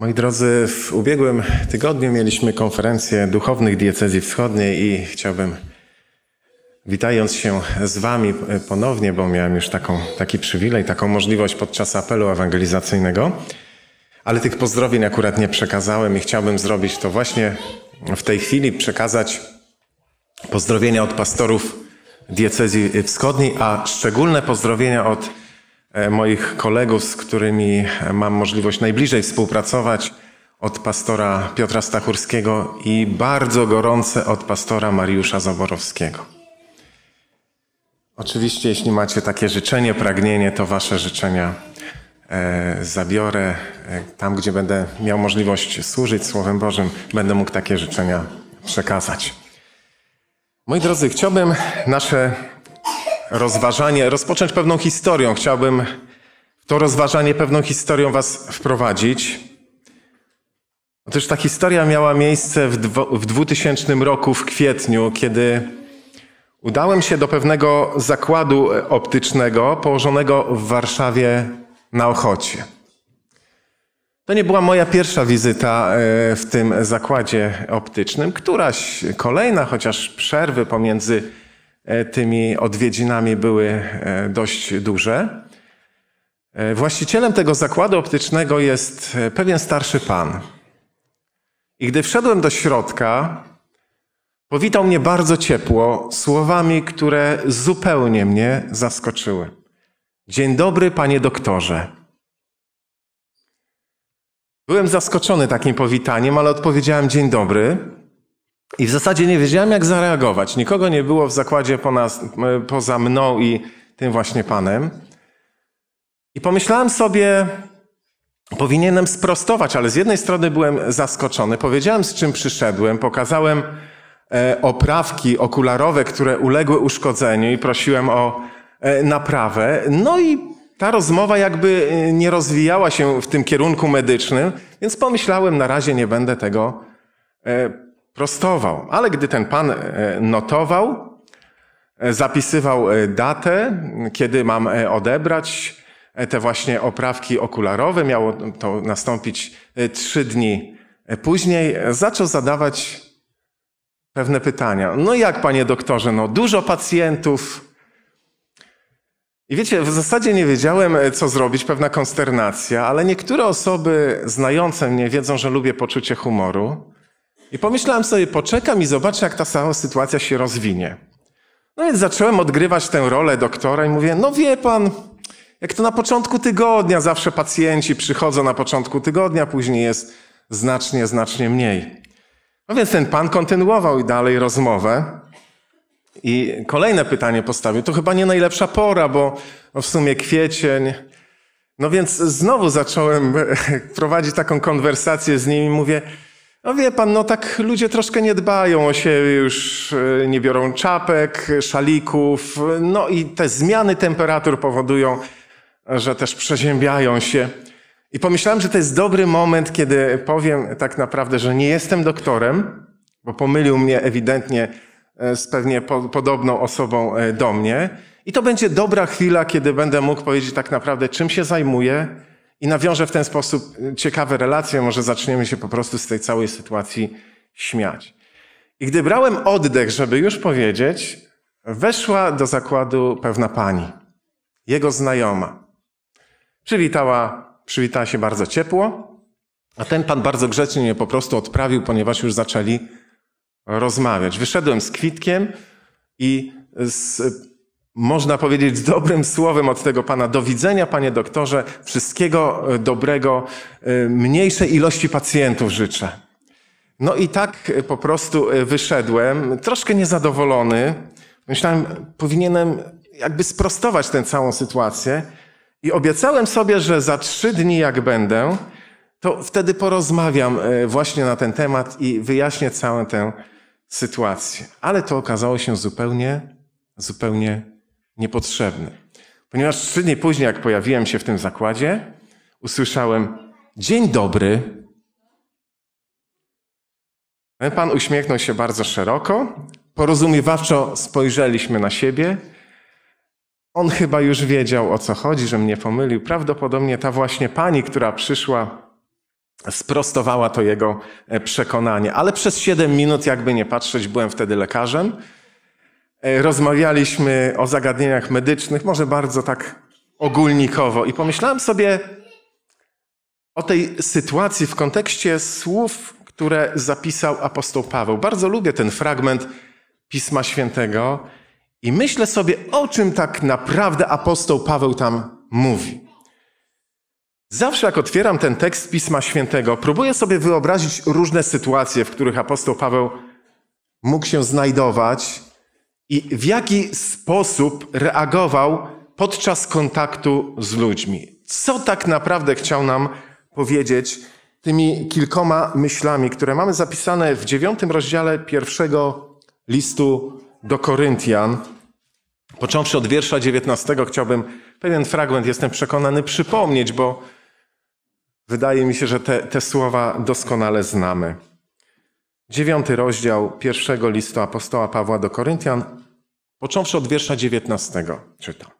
Moi drodzy, w ubiegłym tygodniu mieliśmy konferencję duchownych diecezji wschodniej i chciałbym, witając się z Wami ponownie, bo miałem już taką, taki przywilej, taką możliwość podczas apelu ewangelizacyjnego, ale tych pozdrowień akurat nie przekazałem i chciałbym zrobić to właśnie w tej chwili, przekazać pozdrowienia od pastorów diecezji wschodniej, a szczególne pozdrowienia od E, moich kolegów, z którymi e, mam możliwość najbliżej współpracować, od pastora Piotra Stachurskiego i bardzo gorące od pastora Mariusza Zaborowskiego. Oczywiście, jeśli macie takie życzenie, pragnienie, to wasze życzenia e, zabiorę. Tam, gdzie będę miał możliwość służyć Słowem Bożym, będę mógł takie życzenia przekazać. Moi drodzy, chciałbym nasze rozważanie rozpocząć pewną historią. Chciałbym w to rozważanie pewną historią Was wprowadzić. Otóż ta historia miała miejsce w, dwo, w 2000 roku, w kwietniu, kiedy udałem się do pewnego zakładu e, optycznego położonego w Warszawie na Ochocie. To nie była moja pierwsza wizyta e, w tym zakładzie optycznym. Któraś kolejna, chociaż przerwy pomiędzy E, tymi odwiedzinami były e, dość duże. E, właścicielem tego zakładu optycznego jest pewien starszy pan. I gdy wszedłem do środka, powitał mnie bardzo ciepło słowami, które zupełnie mnie zaskoczyły. Dzień dobry, panie doktorze. Byłem zaskoczony takim powitaniem, ale odpowiedziałem dzień dobry. I w zasadzie nie wiedziałem, jak zareagować. Nikogo nie było w zakładzie po nas, e, poza mną i tym właśnie panem. I pomyślałem sobie, powinienem sprostować, ale z jednej strony byłem zaskoczony. Powiedziałem, z czym przyszedłem, pokazałem e, oprawki okularowe, które uległy uszkodzeniu i prosiłem o e, naprawę. No i ta rozmowa jakby nie rozwijała się w tym kierunku medycznym, więc pomyślałem, na razie nie będę tego prostował. Ale gdy ten pan e, notował, e, zapisywał e, datę, kiedy mam odebrać te właśnie oprawki okularowe, miało to nastąpić trzy dni później, zaczął zadawać pewne pytania. No jak, panie doktorze, no dużo pacjentów. I wiecie, w zasadzie nie wiedziałem, co zrobić, pewna konsternacja, ale niektóre osoby znające mnie wiedzą, że lubię poczucie humoru. I pomyślałem sobie, poczekam i zobaczę, jak ta sama sytuacja się rozwinie. No więc zacząłem odgrywać tę rolę doktora i mówię, no wie pan, jak to na początku tygodnia zawsze pacjenci przychodzą na początku tygodnia, później jest znacznie, znacznie mniej. No więc ten pan kontynuował i dalej rozmowę. I kolejne pytanie postawił. To chyba nie najlepsza pora, bo w sumie kwiecień. No więc znowu zacząłem prowadzić taką konwersację z nim i mówię, no wie pan, no tak ludzie troszkę nie dbają o siebie, już e, nie biorą czapek, szalików. No i te zmiany temperatur powodują, że też przeziębiają się. I pomyślałem, że to jest dobry moment, kiedy powiem tak naprawdę, że nie jestem doktorem, bo pomylił mnie ewidentnie e, z pewnie podobną osobą e, do mnie. I to będzie dobra chwila, kiedy będę mógł powiedzieć tak naprawdę, czym się zajmuję, i nawiążę w ten sposób y, ciekawe relacje, może zaczniemy się po prostu z tej całej sytuacji śmiać. I gdy brałem oddech, żeby już powiedzieć, weszła do zakładu pewna pani, jego znajoma. Przywitała, przywitała się bardzo ciepło, a ten pan bardzo grzecznie mnie po prostu odprawił, ponieważ już zaczęli rozmawiać. Wyszedłem z kwitkiem i z można powiedzieć dobrym słowem od tego Pana. Do widzenia, Panie doktorze, wszystkiego e, dobrego, e, mniejszej ilości pacjentów życzę. No i tak e, po prostu wyszedłem, troszkę niezadowolony. Myślałem, powinienem jakby sprostować tę całą sytuację. I obiecałem sobie, że za trzy dni, jak będę, to wtedy porozmawiam właśnie na ten temat i wyjaśnię całą tę sytuację. Ale to okazało się zupełnie, zupełnie niepotrzebny. Ponieważ trzy dni później, jak pojawiłem się w tym zakładzie, usłyszałem dzień dobry. Pan uśmiechnął się bardzo szeroko. Porozumiewawczo spojrzeliśmy na siebie. On chyba już wiedział o co chodzi, że mnie pomylił. Prawdopodobnie ta właśnie pani, która przyszła, sprostowała to jego e, przekonanie. Ale przez siedem minut, jakby nie patrzeć, byłem wtedy lekarzem. E, rozmawialiśmy o zagadnieniach medycznych, może bardzo tak ogólnikowo, i pomyślałem sobie o tej sytuacji w kontekście słów, które zapisał apostoł Paweł. Bardzo lubię ten fragment Pisma Świętego i myślę sobie, o czym tak naprawdę apostoł Paweł tam mówi. Zawsze jak otwieram ten tekst Pisma Świętego, próbuję sobie wyobrazić różne sytuacje, w których apostoł Paweł mógł się znajdować i w jaki sposób reagował podczas kontaktu z ludźmi. Co tak naprawdę chciał nam powiedzieć tymi kilkoma myślami, które mamy zapisane w dziewiątym rozdziale pierwszego listu do Koryntian. Począwszy od wiersza dziewiętnastego, chciałbym pewien fragment, jestem przekonany, przypomnieć, bo wydaje mi się, że te, te słowa doskonale znamy. Dziewiąty rozdział pierwszego listu apostoła Pawła do Koryntian, począwszy od wiersza 19, czytam.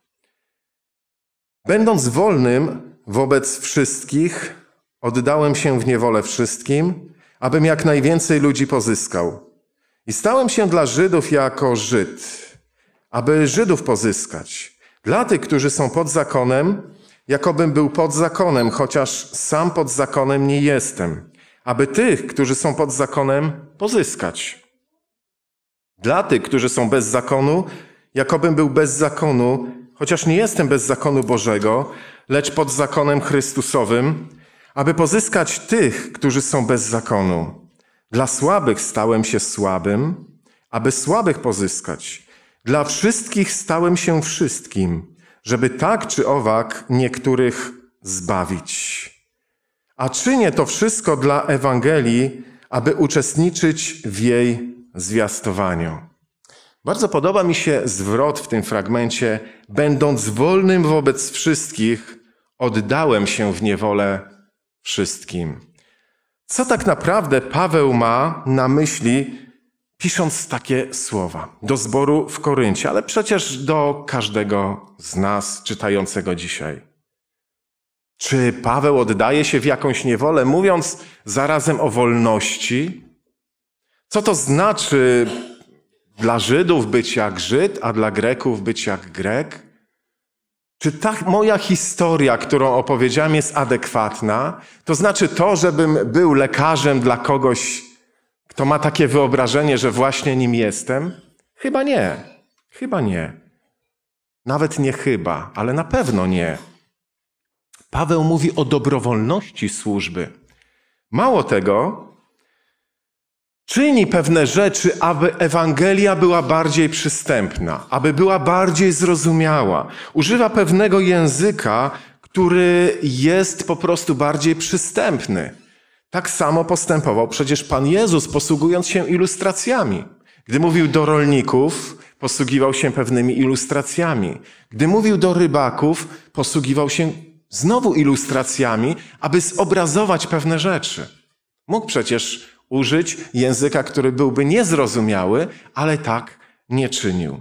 Będąc wolnym wobec wszystkich, oddałem się w niewolę wszystkim, abym jak najwięcej ludzi pozyskał. I stałem się dla Żydów jako Żyd, aby Żydów pozyskać. Dla tych, którzy są pod zakonem, jakobym był pod zakonem, chociaż sam pod zakonem nie jestem aby tych, którzy są pod zakonem, pozyskać. Dla tych, którzy są bez zakonu, jakobym był bez zakonu, chociaż nie jestem bez zakonu Bożego, lecz pod zakonem Chrystusowym, aby pozyskać tych, którzy są bez zakonu. Dla słabych stałem się słabym, aby słabych pozyskać. Dla wszystkich stałem się wszystkim, żeby tak czy owak niektórych zbawić a czynię to wszystko dla Ewangelii, aby uczestniczyć w jej zwiastowaniu. Bardzo podoba mi się zwrot w tym fragmencie: Będąc wolnym wobec wszystkich, oddałem się w niewolę wszystkim. Co tak naprawdę Paweł ma na myśli, pisząc takie słowa do zboru w Koryncie, ale przecież do każdego z nas czytającego dzisiaj? Czy Paweł oddaje się w jakąś niewolę, mówiąc zarazem o wolności? Co to znaczy dla Żydów być jak Żyd, a dla Greków być jak Grek? Czy ta moja historia, którą opowiedziałem, jest adekwatna? To znaczy to, żebym był lekarzem dla kogoś, kto ma takie wyobrażenie, że właśnie nim jestem? Chyba nie. Chyba nie. Nawet nie chyba, ale na pewno nie. Paweł mówi o dobrowolności służby. Mało tego, czyni pewne rzeczy, aby Ewangelia była bardziej przystępna, aby była bardziej zrozumiała. Używa pewnego języka, który jest po prostu bardziej przystępny. Tak samo postępował przecież Pan Jezus, posługując się ilustracjami. Gdy mówił do rolników, posługiwał się pewnymi ilustracjami. Gdy mówił do rybaków, posługiwał się znowu ilustracjami, aby zobrazować pewne rzeczy. Mógł przecież użyć języka, który byłby niezrozumiały, ale tak nie czynił.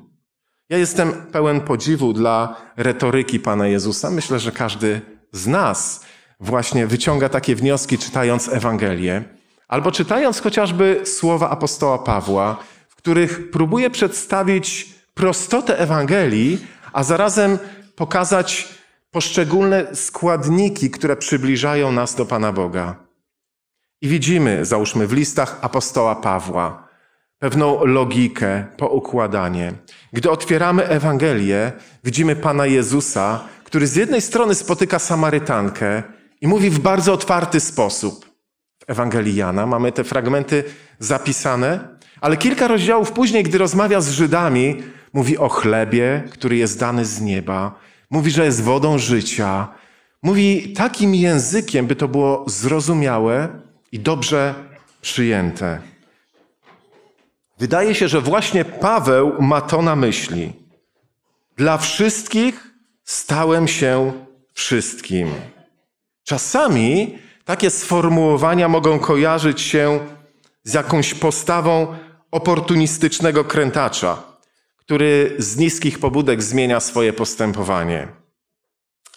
Ja jestem pełen podziwu dla retoryki Pana Jezusa. Myślę, że każdy z nas właśnie wyciąga takie wnioski, czytając Ewangelię, albo czytając chociażby słowa apostoła Pawła, w których próbuje przedstawić prostotę Ewangelii, a zarazem pokazać poszczególne składniki, które przybliżają nas do Pana Boga. I widzimy, załóżmy, w listach apostoła Pawła pewną logikę, poukładanie. Gdy otwieramy Ewangelię, widzimy Pana Jezusa, który z jednej strony spotyka Samarytankę i mówi w bardzo otwarty sposób. W Ewangelii Jana mamy te fragmenty zapisane, ale kilka rozdziałów później, gdy rozmawia z Żydami, mówi o chlebie, który jest dany z nieba, Mówi, że jest wodą życia. Mówi takim językiem, by to było zrozumiałe i dobrze przyjęte. Wydaje się, że właśnie Paweł ma to na myśli. Dla wszystkich stałem się wszystkim. Czasami takie sformułowania mogą kojarzyć się z jakąś postawą oportunistycznego krętacza który z niskich pobudek zmienia swoje postępowanie.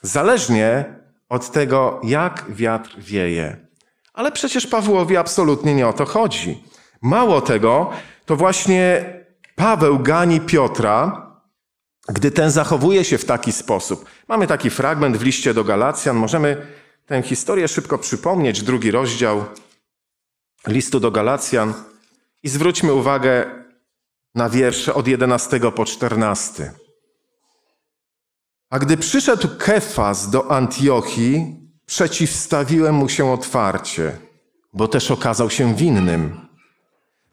Zależnie od tego, jak wiatr wieje. Ale przecież Pawłowi absolutnie nie o to chodzi. Mało tego, to właśnie Paweł gani Piotra, gdy ten zachowuje się w taki sposób. Mamy taki fragment w liście do Galacjan, możemy tę historię szybko przypomnieć, drugi rozdział listu do Galacjan. I zwróćmy uwagę na wiersze od 11 po 14. A gdy przyszedł Kefas do Antiochii, przeciwstawiłem mu się otwarcie, bo też okazał się winnym.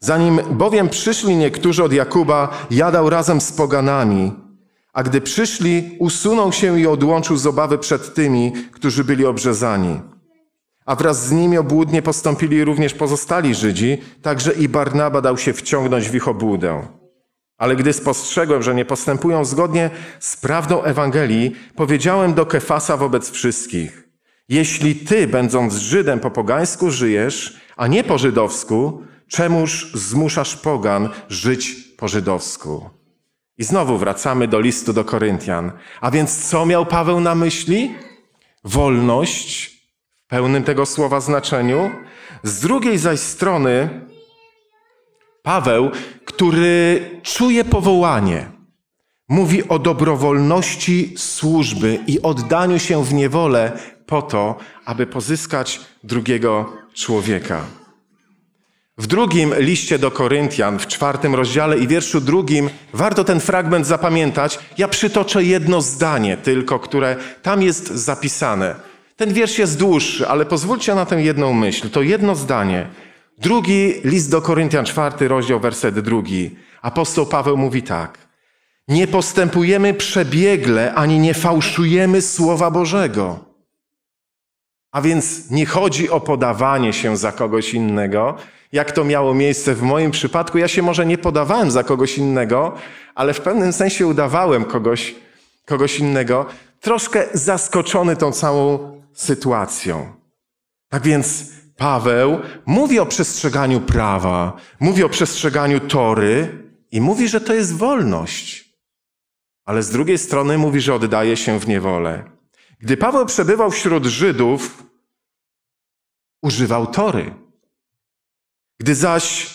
Zanim bowiem przyszli niektórzy od Jakuba, jadał razem z poganami, a gdy przyszli, usunął się i odłączył z obawy przed tymi, którzy byli obrzezani a wraz z nimi obłudnie postąpili również pozostali Żydzi, także i Barnaba dał się wciągnąć w ich obłudę. Ale gdy spostrzegłem, że nie postępują zgodnie z prawdą Ewangelii, powiedziałem do Kefasa wobec wszystkich: Jeśli ty, będąc Żydem po pogańsku, żyjesz, a nie po żydowsku, czemuż zmuszasz pogan żyć po żydowsku? I znowu wracamy do listu do Koryntian. A więc co miał Paweł na myśli? Wolność pełnym tego słowa znaczeniu. Z drugiej zaś strony Paweł, który czuje powołanie, mówi o dobrowolności służby i oddaniu się w niewolę po to, aby pozyskać drugiego człowieka. W drugim liście do Koryntian, w czwartym rozdziale i wierszu drugim, warto ten fragment zapamiętać. Ja przytoczę jedno zdanie tylko, które tam jest zapisane. Ten wiersz jest dłuższy, ale pozwólcie na tę jedną myśl, to jedno zdanie. Drugi list do Koryntian, czwarty rozdział, werset drugi. Apostoł Paweł mówi tak. Nie postępujemy przebiegle, ani nie fałszujemy Słowa Bożego. A więc nie chodzi o podawanie się za kogoś innego, jak to miało miejsce w moim przypadku. Ja się może nie podawałem za kogoś innego, ale w pewnym sensie udawałem kogoś, kogoś innego. Troszkę zaskoczony tą całą sytuacją. Tak więc Paweł mówi o przestrzeganiu prawa, mówi o przestrzeganiu tory i mówi, że to jest wolność. Ale z drugiej strony mówi, że oddaje się w niewolę. Gdy Paweł przebywał wśród Żydów, używał tory. Gdy zaś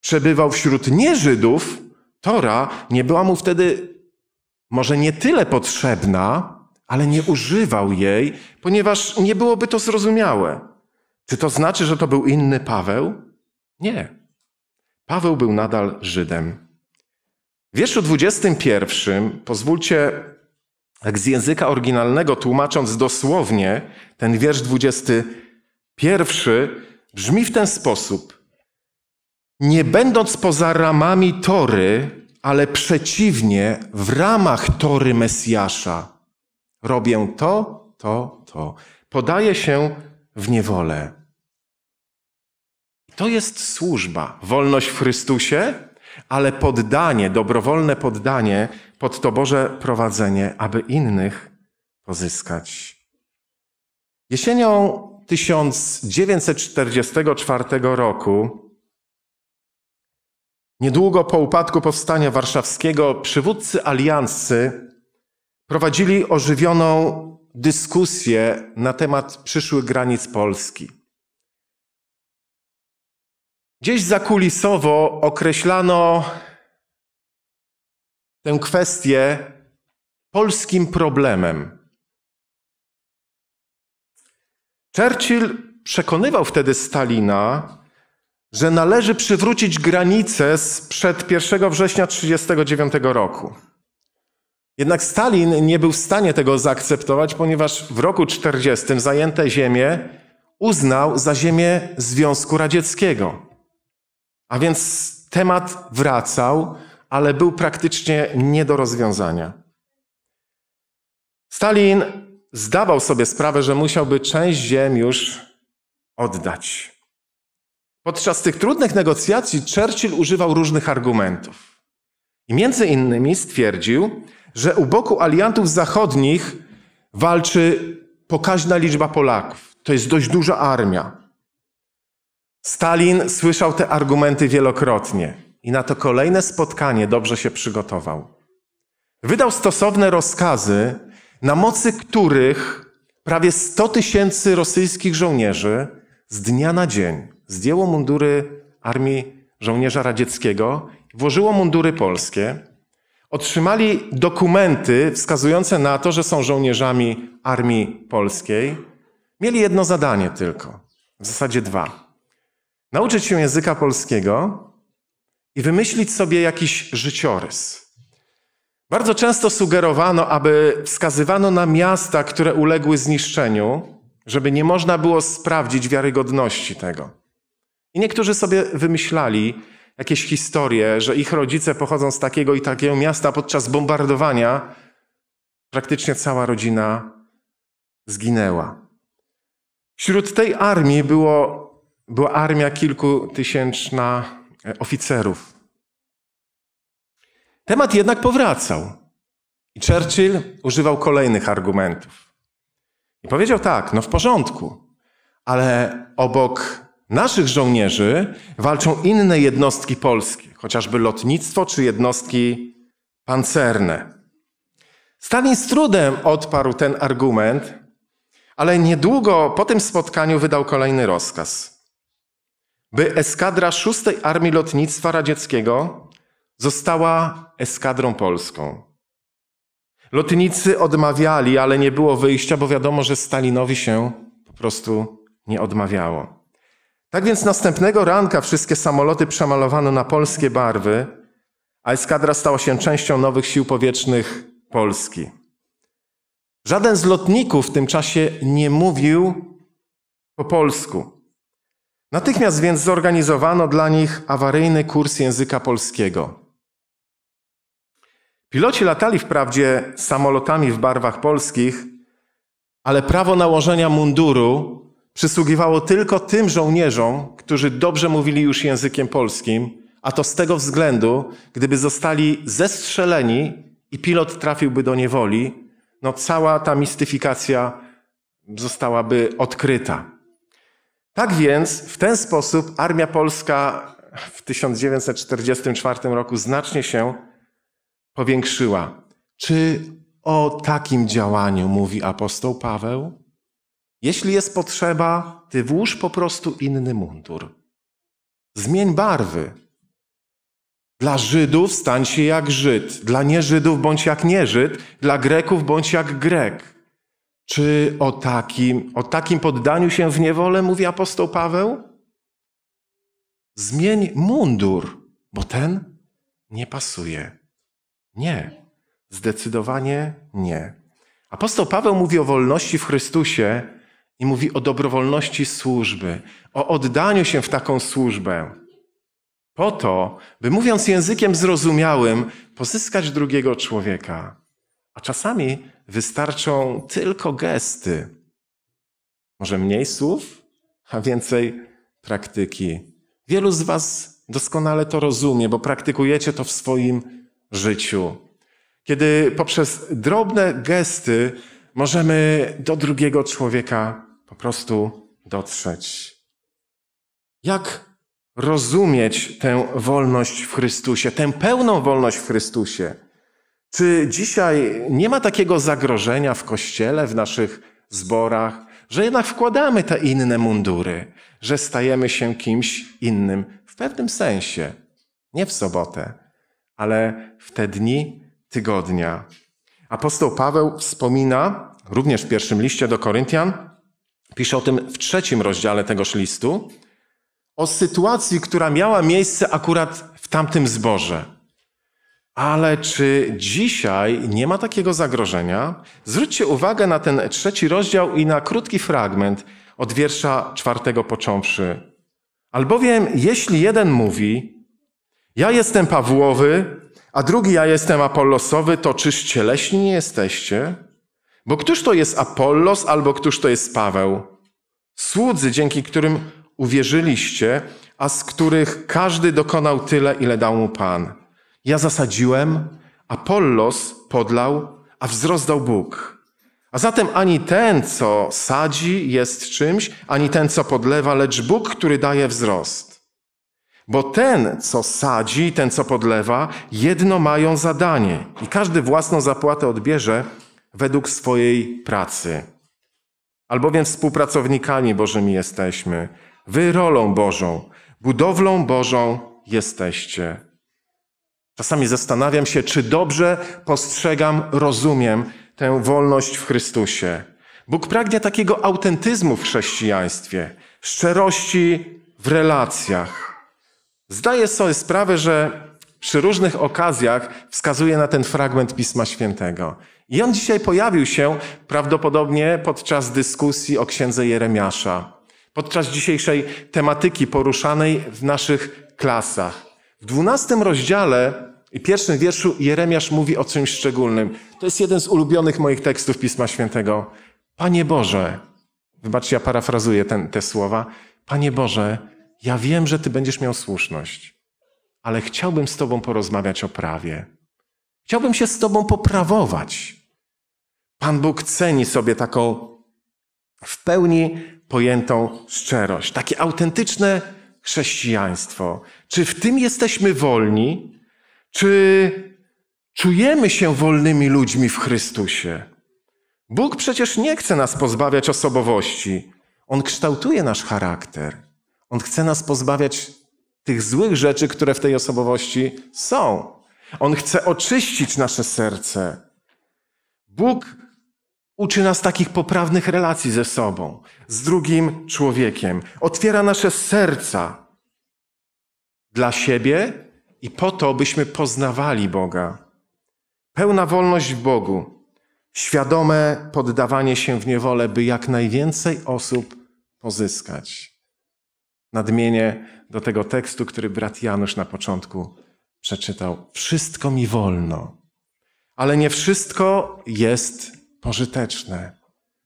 przebywał wśród nieżydów, Tora nie była mu wtedy może nie tyle potrzebna, ale nie używał jej, ponieważ nie byłoby to zrozumiałe. Czy to znaczy, że to był inny Paweł? Nie. Paweł był nadal Żydem. W wierszu 21, pozwólcie, jak z języka oryginalnego tłumacząc dosłownie, ten wiersz 21 brzmi w ten sposób. Nie będąc poza ramami tory, ale przeciwnie, w ramach tory Mesjasza Robię to, to, to. Podaję się w niewolę. To jest służba. Wolność w Chrystusie, ale poddanie, dobrowolne poddanie pod to Boże prowadzenie, aby innych pozyskać. Jesienią 1944 roku Niedługo po upadku powstania warszawskiego przywódcy alianscy prowadzili ożywioną dyskusję na temat przyszłych granic Polski. Gdzieś zakulisowo określano tę kwestię polskim problemem. Churchill przekonywał wtedy Stalina, że należy przywrócić granice sprzed 1 września 1939 roku. Jednak Stalin nie był w stanie tego zaakceptować, ponieważ w roku 1940 zajęte ziemie uznał za ziemię Związku Radzieckiego. A więc temat wracał, ale był praktycznie nie do rozwiązania. Stalin zdawał sobie sprawę, że musiałby część ziem już oddać. Podczas tych trudnych negocjacji Churchill używał różnych argumentów. I między innymi stwierdził, że u boku aliantów zachodnich walczy pokaźna liczba Polaków. To jest dość duża armia. Stalin słyszał te argumenty wielokrotnie i na to kolejne spotkanie dobrze się przygotował. Wydał stosowne rozkazy, na mocy których prawie 100 tysięcy rosyjskich żołnierzy z dnia na dzień zdjęło mundury armii żołnierza radzieckiego włożyło mundury polskie, otrzymali dokumenty wskazujące na to, że są żołnierzami armii polskiej. Mieli jedno zadanie tylko, w zasadzie dwa: nauczyć się języka polskiego i wymyślić sobie jakiś życiorys. Bardzo często sugerowano, aby wskazywano na miasta, które uległy zniszczeniu, żeby nie można było sprawdzić wiarygodności tego. I niektórzy sobie wymyślali jakieś historie, że ich rodzice pochodzą z takiego i takiego miasta podczas bombardowania. Praktycznie cała rodzina zginęła. Wśród tej armii było, była armia kilkutysięczna e, oficerów. Temat jednak powracał. I Churchill używał kolejnych argumentów. I powiedział tak, no w porządku, ale obok naszych żołnierzy walczą inne jednostki polskie, chociażby lotnictwo czy jednostki pancerne. Stalin z trudem odparł ten argument, ale niedługo po tym spotkaniu wydał kolejny rozkaz, by eskadra 6 Armii Lotnictwa Radzieckiego została eskadrą polską. Lotnicy odmawiali, ale nie było wyjścia, bo wiadomo, że Stalinowi się po prostu nie odmawiało. Tak więc następnego ranka wszystkie samoloty przemalowano na polskie barwy, a eskadra stała się częścią nowych sił powietrznych Polski. Żaden z lotników w tym czasie nie mówił po polsku. Natychmiast więc zorganizowano dla nich awaryjny kurs języka polskiego. Piloci latali wprawdzie samolotami w barwach polskich, ale prawo nałożenia munduru przysługiwało tylko tym żołnierzom, którzy dobrze mówili już językiem polskim, a to z tego względu, gdyby zostali zestrzeleni i pilot trafiłby do niewoli, no cała ta mistyfikacja zostałaby odkryta. Tak więc w ten sposób Armia Polska w 1944 roku znacznie się powiększyła. Czy o takim działaniu mówi apostoł Paweł? Jeśli jest potrzeba, ty włóż po prostu inny mundur. Zmień barwy. Dla Żydów stań się jak Żyd, dla nieżydów bądź jak nieżyd, dla Greków bądź jak Grek. Czy o takim, o takim poddaniu się w niewolę mówi apostoł Paweł? Zmień mundur, bo ten nie pasuje. Nie, zdecydowanie nie. Apostoł Paweł mówi o wolności w Chrystusie i mówi o dobrowolności służby, o oddaniu się w taką służbę. Po to, by mówiąc językiem zrozumiałym, pozyskać drugiego człowieka. A czasami wystarczą tylko gesty. Może mniej słów, a więcej praktyki. Wielu z Was doskonale to rozumie, bo praktykujecie to w swoim życiu. Kiedy poprzez drobne gesty możemy do drugiego człowieka po prostu dotrzeć. Jak rozumieć tę wolność w Chrystusie, tę pełną wolność w Chrystusie? Czy dzisiaj nie ma takiego zagrożenia w kościele, w naszych zborach, że jednak wkładamy te inne mundury, że stajemy się kimś innym w pewnym sensie? Nie w sobotę, ale w te dni tygodnia, Apostoł Paweł wspomina również w pierwszym liście do Koryntian, pisze o tym w trzecim rozdziale tegoż listu, o sytuacji, która miała miejsce akurat w tamtym zborze. Ale czy dzisiaj nie ma takiego zagrożenia? Zwróćcie uwagę na ten trzeci rozdział i na krótki fragment od wiersza czwartego począwszy. Albowiem, jeśli jeden mówi, ja jestem Pawłowy, a drugi ja jestem apollosowy, to czyż cieleśni nie jesteście? Bo któż to jest Apollos albo któż to jest Paweł? Słudzy, dzięki którym uwierzyliście, a z których każdy dokonał tyle, ile dał mu Pan. Ja zasadziłem, Apollos podlał, a wzrost dał Bóg. A zatem ani ten, co sadzi, jest czymś, ani ten, co podlewa, lecz Bóg, który daje wzrost. Bo ten, co sadzi, ten, co podlewa, jedno mają zadanie i każdy własną zapłatę odbierze według swojej pracy. Albowiem współpracownikami Bożymi jesteśmy, wy rolą Bożą, budowlą Bożą jesteście. Czasami zastanawiam się, czy dobrze postrzegam, rozumiem tę wolność w Chrystusie. Bóg pragnie takiego autentyzmu w chrześcijaństwie, szczerości w relacjach. Zdaję sobie sprawę, że przy różnych okazjach wskazuje na ten fragment Pisma Świętego. I on dzisiaj pojawił się prawdopodobnie podczas dyskusji o księdze Jeremiasza, podczas dzisiejszej tematyki poruszanej w naszych klasach. W dwunastym rozdziale i pierwszym wierszu Jeremiasz mówi o czymś szczególnym. To jest jeden z ulubionych moich tekstów Pisma Świętego. Panie Boże, wybaczcie, ja parafrazuję ten, te słowa. Panie Boże, ja wiem, że Ty będziesz miał słuszność, ale chciałbym z Tobą porozmawiać o prawie. Chciałbym się z Tobą poprawować. Pan Bóg ceni sobie taką w pełni pojętą szczerość, takie autentyczne chrześcijaństwo. Czy w tym jesteśmy wolni? Czy czujemy się wolnymi ludźmi w Chrystusie? Bóg przecież nie chce nas pozbawiać osobowości. On kształtuje nasz charakter. On chce nas pozbawiać tych złych rzeczy, które w tej osobowości są. On chce oczyścić nasze serce. Bóg uczy nas takich poprawnych relacji ze sobą, z drugim człowiekiem. Otwiera nasze serca dla siebie i po to, byśmy poznawali Boga. Pełna wolność w Bogu, świadome poddawanie się w niewolę, by jak najwięcej osób pozyskać nadmienię do tego tekstu, który brat Janusz na początku przeczytał. Wszystko mi wolno, ale nie wszystko jest pożyteczne.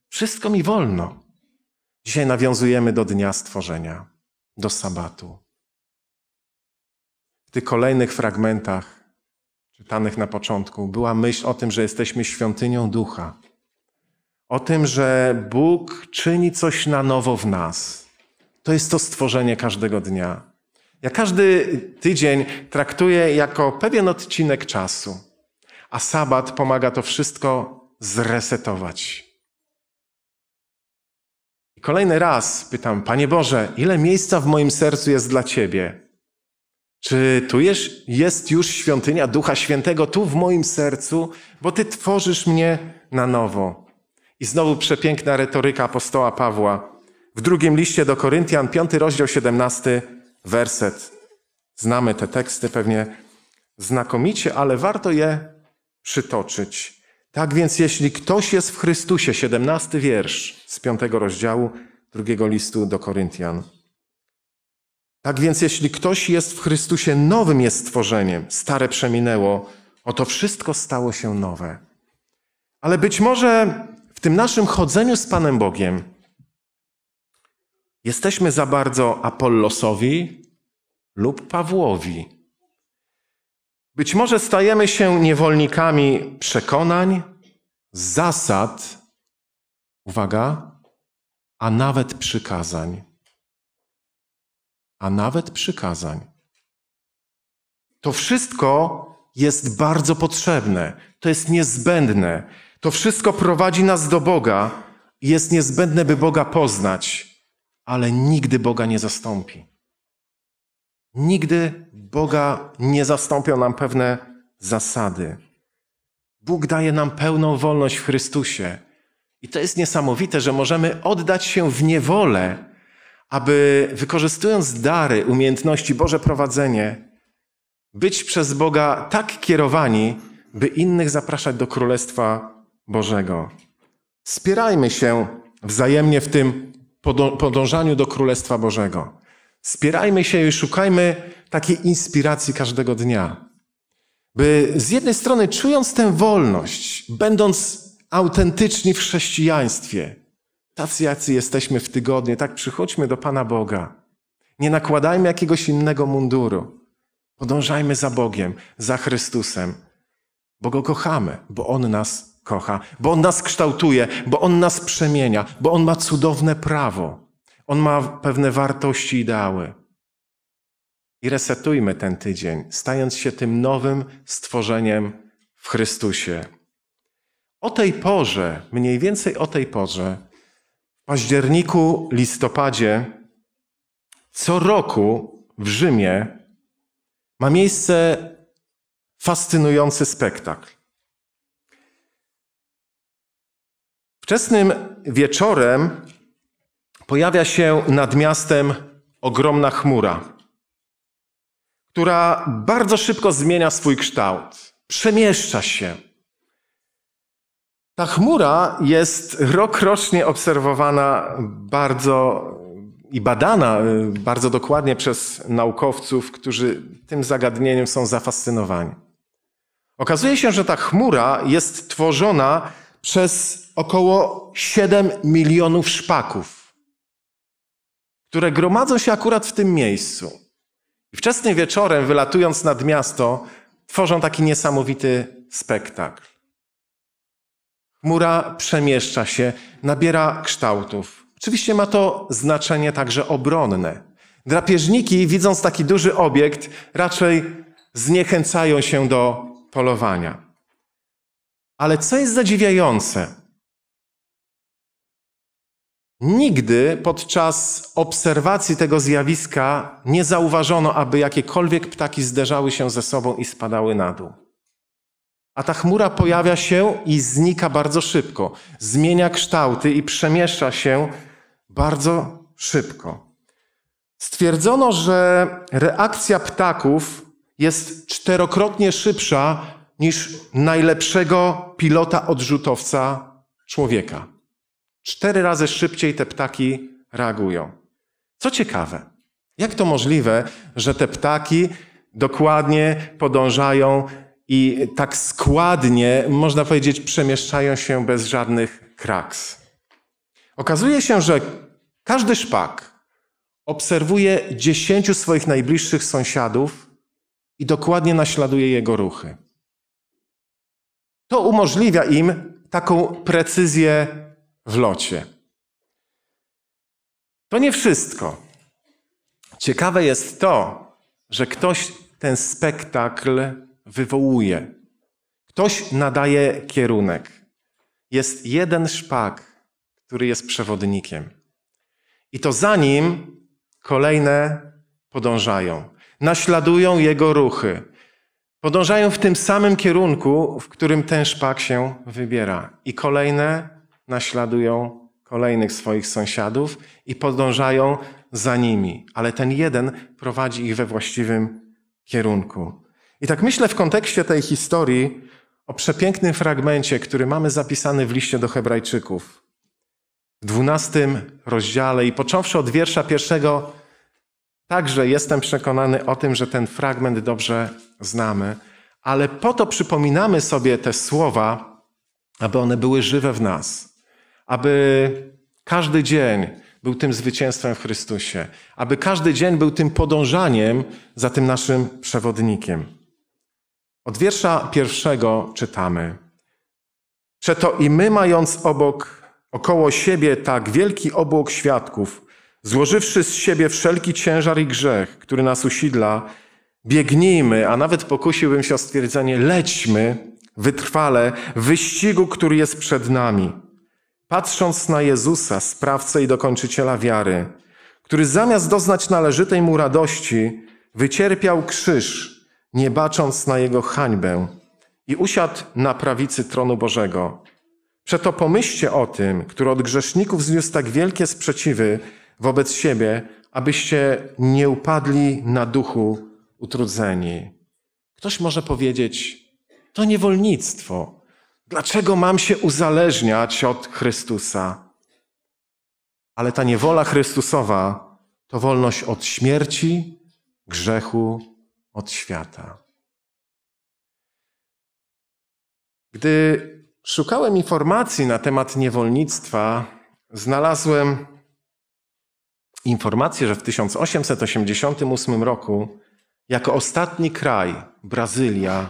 Wszystko mi wolno. Dzisiaj nawiązujemy do dnia stworzenia, do sabatu. W tych kolejnych fragmentach, czytanych na początku, była myśl o tym, że jesteśmy świątynią ducha, o tym, że Bóg czyni coś na nowo w nas to jest to stworzenie każdego dnia. Ja każdy tydzień traktuję jako pewien odcinek czasu, a sabat pomaga to wszystko zresetować. I kolejny raz pytam, Panie Boże, ile miejsca w moim sercu jest dla Ciebie? Czy tu jest, jest już świątynia Ducha Świętego tu w moim sercu, bo Ty tworzysz mnie na nowo? I znowu przepiękna retoryka apostoła Pawła. W drugim liście do Koryntian, 5 rozdział 17, werset. Znamy te teksty pewnie znakomicie, ale warto je przytoczyć. Tak więc, jeśli ktoś jest w Chrystusie, 17 wiersz z 5 rozdziału drugiego listu do Koryntian. Tak więc, jeśli ktoś jest w Chrystusie, nowym jest stworzeniem, stare przeminęło, oto wszystko stało się nowe. Ale być może w tym naszym chodzeniu z Panem Bogiem, Jesteśmy za bardzo Apollosowi lub Pawłowi. Być może stajemy się niewolnikami przekonań, zasad, uwaga, a nawet przykazań. A nawet przykazań. To wszystko jest bardzo potrzebne, to jest niezbędne. To wszystko prowadzi nas do Boga i jest niezbędne, by Boga poznać ale nigdy Boga nie zastąpi. Nigdy Boga nie zastąpią nam pewne zasady. Bóg daje nam pełną wolność w Chrystusie. I to jest niesamowite, że możemy oddać się w niewolę, aby wykorzystując dary, umiejętności, Boże prowadzenie, być przez Boga tak kierowani, by innych zapraszać do Królestwa Bożego. Spierajmy się wzajemnie w tym podążaniu do Królestwa Bożego. Spierajmy się i szukajmy takiej inspiracji każdego dnia. By z jednej strony czując tę wolność, będąc autentyczni w chrześcijaństwie, tacy jacy jesteśmy w tygodniu, tak przychodźmy do Pana Boga. Nie nakładajmy jakiegoś innego munduru. Podążajmy za Bogiem, za Chrystusem, bo Go kochamy, bo On nas kocha, bo On nas kształtuje, bo On nas przemienia, bo On ma cudowne prawo. On ma pewne wartości, ideały. I resetujmy ten tydzień, stając się tym nowym stworzeniem w Chrystusie. O tej porze, mniej więcej o tej porze, w październiku, listopadzie, co roku w Rzymie ma miejsce fascynujący spektakl. Wczesnym wieczorem pojawia się nad miastem ogromna chmura, która bardzo szybko zmienia swój kształt, przemieszcza się. Ta chmura jest rokrocznie obserwowana bardzo i badana y, bardzo dokładnie przez naukowców, którzy tym zagadnieniem są zafascynowani. Okazuje się, że ta chmura jest tworzona przez około 7 milionów szpaków, które gromadzą się akurat w tym miejscu. I wczesnym wieczorem, wylatując nad miasto, tworzą taki niesamowity spektakl. Chmura przemieszcza się, nabiera kształtów. Oczywiście ma to znaczenie także obronne. Drapieżniki, widząc taki duży obiekt, raczej zniechęcają się do polowania. Ale co jest zadziwiające? Nigdy podczas obserwacji tego zjawiska nie zauważono, aby jakiekolwiek ptaki zderzały się ze sobą i spadały na dół. A ta chmura pojawia się i znika bardzo szybko, zmienia kształty i przemieszcza się bardzo szybko. Stwierdzono, że reakcja ptaków jest czterokrotnie szybsza niż najlepszego pilota odrzutowca człowieka. Cztery razy szybciej te ptaki reagują. Co ciekawe, jak to możliwe, że te ptaki dokładnie podążają i tak składnie, można powiedzieć, przemieszczają się bez żadnych kraks? Okazuje się, że każdy szpak obserwuje dziesięciu swoich najbliższych sąsiadów i dokładnie naśladuje jego ruchy. To umożliwia im taką precyzję w locie. To nie wszystko. Ciekawe jest to, że ktoś ten spektakl wywołuje. Ktoś nadaje kierunek. Jest jeden szpak, który jest przewodnikiem. I to za nim kolejne podążają. Naśladują jego ruchy podążają w tym samym kierunku, w którym ten szpak się wybiera. I kolejne naśladują kolejnych swoich sąsiadów i podążają za nimi. Ale ten jeden prowadzi ich we właściwym kierunku. I tak myślę w kontekście tej historii o przepięknym fragmencie, który mamy zapisany w liście do Hebrajczyków. W dwunastym rozdziale i począwszy od wiersza pierwszego, także jestem przekonany o tym, że ten fragment dobrze znamy, ale po to przypominamy sobie te słowa, aby one były żywe w nas, aby każdy dzień był tym zwycięstwem w Chrystusie, aby każdy dzień był tym podążaniem za tym naszym przewodnikiem. Od wiersza pierwszego czytamy: Przeto i my, mając obok około siebie tak wielki obłok świadków, złożywszy z siebie wszelki ciężar i grzech, który nas usidla, biegnijmy, a nawet pokusiłbym się o stwierdzenie, lećmy wytrwale w wyścigu, który jest przed nami. Patrząc na Jezusa, sprawcę i dokończyciela wiary, który zamiast doznać należytej mu radości, wycierpiał krzyż, nie bacząc na jego hańbę i usiadł na prawicy tronu Bożego. Przeto pomyślcie o tym, który od grzeszników zniósł tak wielkie sprzeciwy wobec siebie, abyście nie upadli na duchu utrudzeni. Ktoś może powiedzieć: To niewolnictwo. Dlaczego mam się uzależniać od Chrystusa? Ale ta niewola Chrystusowa to wolność od śmierci, grzechu, od świata. Gdy szukałem informacji na temat niewolnictwa, znalazłem informację, że w 1888 roku jako ostatni kraj Brazylia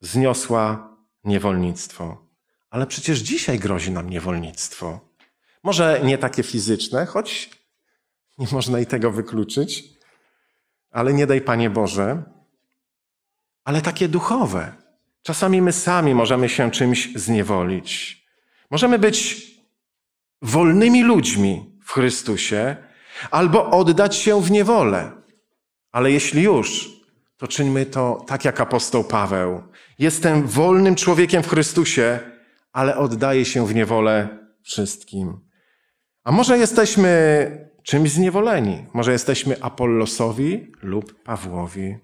zniosła niewolnictwo. Ale przecież dzisiaj grozi nam niewolnictwo. Może nie takie fizyczne, choć nie można i tego wykluczyć, ale nie daj Panie Boże, ale takie duchowe. Czasami my sami możemy się czymś zniewolić. Możemy być wolnymi ludźmi w Chrystusie albo oddać się w niewolę. Ale jeśli już, to czyńmy to tak jak apostoł Paweł. Jestem wolnym człowiekiem w Chrystusie, ale oddaję się w niewolę wszystkim. A może jesteśmy czymś zniewoleni? Może jesteśmy Apollosowi lub Pawłowi?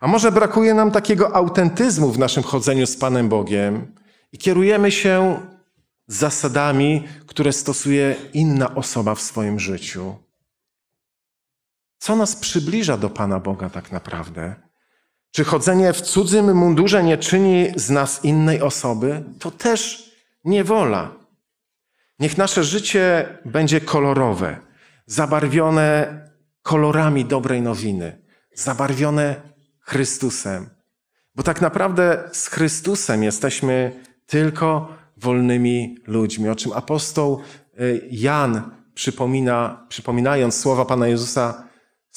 A może brakuje nam takiego autentyzmu w naszym chodzeniu z Panem Bogiem i kierujemy się zasadami, które stosuje inna osoba w swoim życiu? Co nas przybliża do Pana Boga tak naprawdę? Czy chodzenie w cudzym mundurze nie czyni z nas innej osoby? To też niewola. Niech nasze życie będzie kolorowe, zabarwione kolorami dobrej nowiny, zabarwione Chrystusem. Bo tak naprawdę z Chrystusem jesteśmy tylko wolnymi ludźmi, o czym apostoł y, Jan przypomina, przypominając słowa Pana Jezusa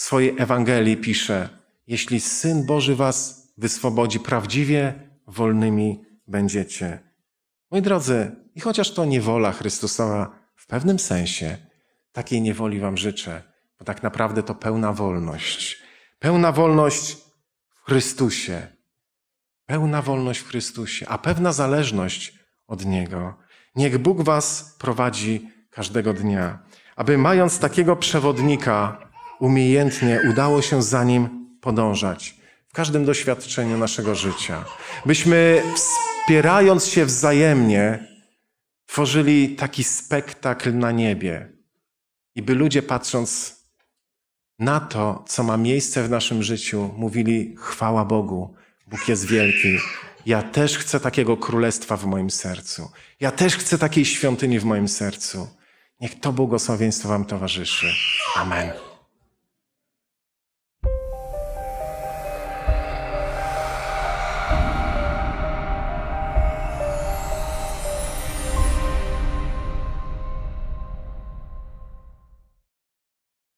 swojej Ewangelii pisze: Jeśli Syn Boży was wyswobodzi, prawdziwie wolnymi będziecie. Moi drodzy, i chociaż to niewola Chrystusowa w pewnym sensie, takiej niewoli wam życzę, bo tak naprawdę to pełna wolność. Pełna wolność w Chrystusie. Pełna wolność w Chrystusie, a pewna zależność od Niego. Niech Bóg was prowadzi każdego dnia, aby mając takiego przewodnika, umiejętnie udało się za Nim podążać w każdym doświadczeniu naszego życia. Byśmy wspierając się wzajemnie, tworzyli taki spektakl na niebie. I by ludzie patrząc na to, co ma miejsce w naszym życiu, mówili: Chwała Bogu, Bóg jest wielki. Ja też chcę takiego królestwa w moim sercu. Ja też chcę takiej świątyni w moim sercu. Niech to błogosławieństwo Wam towarzyszy. Amen.